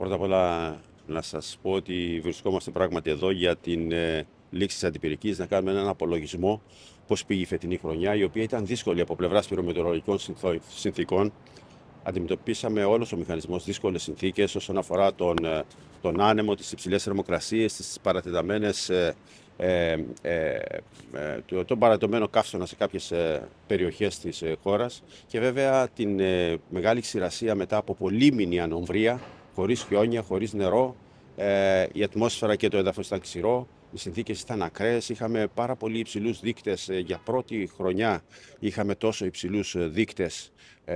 Πρώτα απ' όλα να σας πω ότι βρισκόμαστε πράγματι εδώ για την ε, λήξη της αντιπυρικής, να κάνουμε έναν απολογισμό πώς πήγε η φετινή χρονιά, η οποία ήταν δύσκολη από πλευράς πυρομετεωρολογικών συνθήκων. Αντιμετωπίσαμε όλος ο μηχανισμός δύσκολες συνθήκες όσον αφορά τον, ε, τον άνεμο, τις υψηλές θερμοκρασίες, τις παρατεταμένες ε, ε, ε, ε τον παρατωμένο καύσωνα σε κάποιες περιοχές της χώρας και βέβαια την μεγάλη ξηρασία μετά από πολύμηνη ανομβρία χωρίς χιόνια, χωρίς νερό. Ε, η ατμόσφαιρα και το έδαφος ήταν ξηρό. Οι συνθήκες ήταν ακραίες. Είχαμε πάρα πολύ υψηλούς δείκτες. Ε, για πρώτη χρονιά είχαμε τόσο υψηλούς ε, δείκτες 4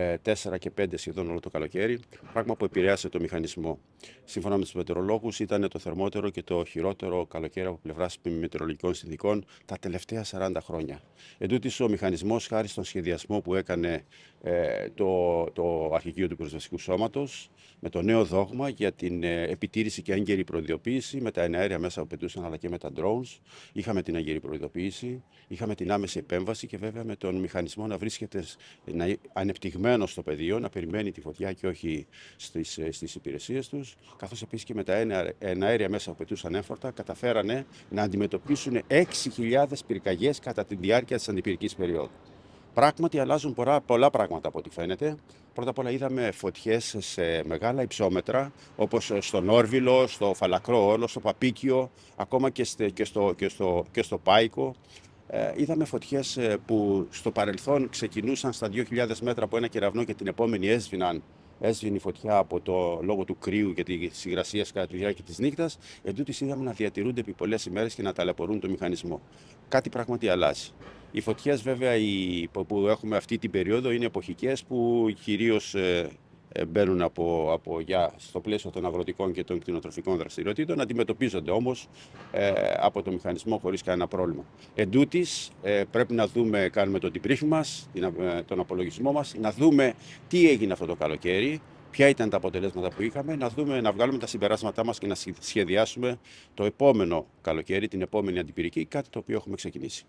ε, και 5 σχεδόν όλο το καλοκαίρι, πράγμα που επηρέασε το μηχανισμό. Σύμφωνα με τους μετεωρολόγους, ήταν το θερμότερο και το χειρότερο καλοκαίρι από πλευράς μετεωρολογικών συνδικών τα τελευταία 40 χρόνια. Εν ο μηχανισμός, χάρη στον σχεδιασμό που έκανε ε, το, το του Προσβασικού Σώματος, με το νέο δόγμα για την ε, επιτήρηση και έγκαιρη προειδοποίηση με τα εναέρια μέσα που πετούσαν αλλά και με τα drones. Είχαμε την έγκαιρη προειδοποίηση, είχαμε την άμεση επέμβαση και βέβαια με τον μηχανισμό να βρίσκεται να ανεπτυγμένος μένω στο πεδίο να περιμένει τη φωτιά και όχι στις, ε, στις υπηρεσίες τους, καθώς επίσης και με τα εναέρια μέσα που πετούσαν έφορτα, καταφέρανε να αντιμετωπίσουν 6.000 πυρκαγιές κατά τη διάρκεια της αντιπυρικής περίοδου. Πράγματι αλλάζουν πολλά, πολλά πράγματα από ό,τι φαίνεται. Πρώτα απ' όλα είδαμε φωτιές σε μεγάλα υψόμετρα, όπως στο Νόρβιλο, στο Φαλακρό Όλο, στο Παπίκιο, ακόμα και στο, και στο, και στο, και στο Πάικο. Ε, είδαμε φωτιές ε, που στο παρελθόν ξεκινούσαν στα 2.000 μέτρα από ένα κεραυνό και την επόμενη έσβηναν έσβηνε η φωτιά από το λόγο του κρύου και τη υγρασία κατά τη διάρκεια της νύχτας. Εν τούτης είδαμε να διατηρούνται επί πολλές ημέρες και να ταλαιπωρούν το μηχανισμό. Κάτι πράγματι αλλάζει. Οι φωτιές, βέβαια, που έχουμε αυτή την περίοδο είναι εποχικές που κυρίως ε, ε, μπαίνουν από, από, για, στο πλαίσιο των αγροτικών και των κτηνοτροφικών δραστηριοτήτων, αντιμετωπίζονται όμως ε, από το μηχανισμό χωρίς κανένα πρόβλημα. Εν τούτης, ε, πρέπει να δούμε, κάνουμε τον τυπρίχη μας, ε, τον απολογισμό μας, να δούμε τι έγινε αυτό το καλοκαίρι, ποια ήταν τα αποτελέσματα που είχαμε, να δούμε, να βγάλουμε τα συμπεράσματά μας και να σχεδιάσουμε το επόμενο καλοκαίρι, την επόμενη αντιπυρική, κάτι το οποίο έχουμε ξεκινήσει.